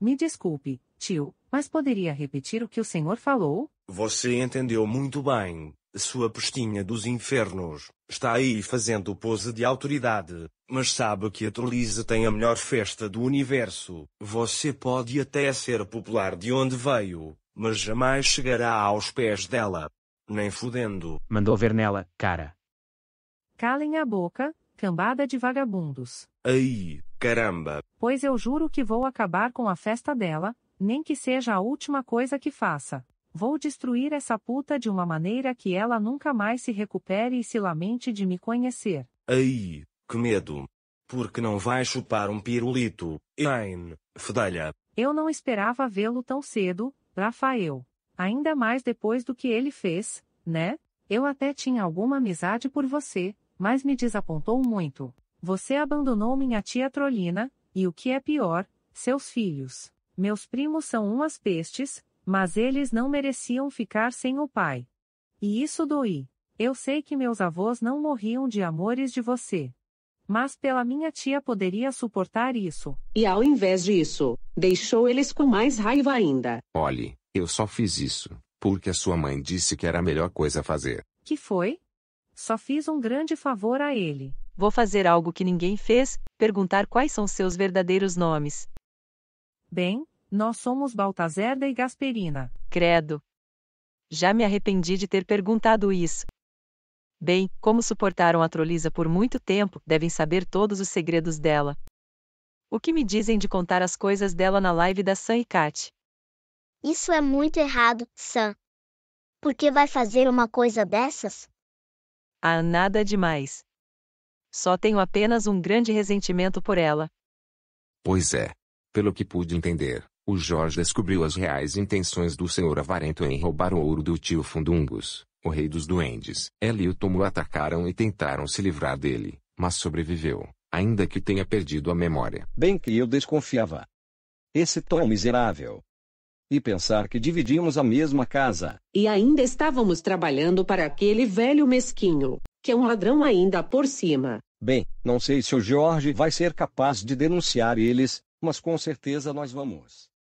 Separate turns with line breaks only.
Me desculpe, tio, mas poderia repetir o que o senhor falou?
Você entendeu muito bem. Sua postinha dos infernos está aí fazendo pose de autoridade, mas sabe que a Trolise tem a melhor festa do universo. Você pode até ser popular de onde veio, mas jamais chegará aos pés dela. Nem fudendo. Mandou ver nela, cara.
Calem a boca, cambada de vagabundos.
Aí, Caramba!
Pois eu juro que vou acabar com a festa dela, nem que seja a última coisa que faça. Vou destruir essa puta de uma maneira que ela nunca mais se recupere e se lamente de me conhecer.
Ai, que medo! Porque não vai chupar um pirulito, hein, fedelha.
Eu não esperava vê-lo tão cedo, Rafael. Ainda mais depois do que ele fez, né? Eu até tinha alguma amizade por você, mas me desapontou muito. Você abandonou minha tia Trolina, e o que é pior, seus filhos. Meus primos são umas pestes, mas eles não mereciam ficar sem o pai. E isso doí. Eu sei que meus avós não morriam de amores de você. Mas pela minha tia poderia suportar isso. E ao invés disso, deixou eles com mais raiva ainda.
Olhe, eu só fiz isso, porque a sua mãe disse que era a melhor coisa a fazer.
Que foi? Só fiz um grande favor a ele. Vou fazer algo que ninguém fez, perguntar quais são seus verdadeiros nomes. Bem, nós somos Baltazerda e Gasperina. Credo. Já me arrependi de ter perguntado isso. Bem, como suportaram a Trolisa por muito tempo, devem saber todos os segredos dela. O que me dizem de contar as coisas dela na live da Sam e Kat? Isso é muito errado, Sam. Por que vai fazer uma coisa dessas? Ah, nada demais. Só tenho apenas um grande ressentimento por ela.
Pois é. Pelo que pude entender, o Jorge descobriu as reais intenções do senhor avarento em roubar o ouro do tio Fundungus, o rei dos duendes. Ela e o Tomo atacaram e tentaram se livrar dele, mas sobreviveu, ainda que tenha perdido a memória. Bem que eu desconfiava. Esse Tom miserável. E pensar que dividimos a mesma casa.
E ainda estávamos trabalhando para aquele velho mesquinho, que é um ladrão ainda por cima.
Bem, não sei se o Jorge vai ser capaz de denunciar eles, mas com certeza nós vamos.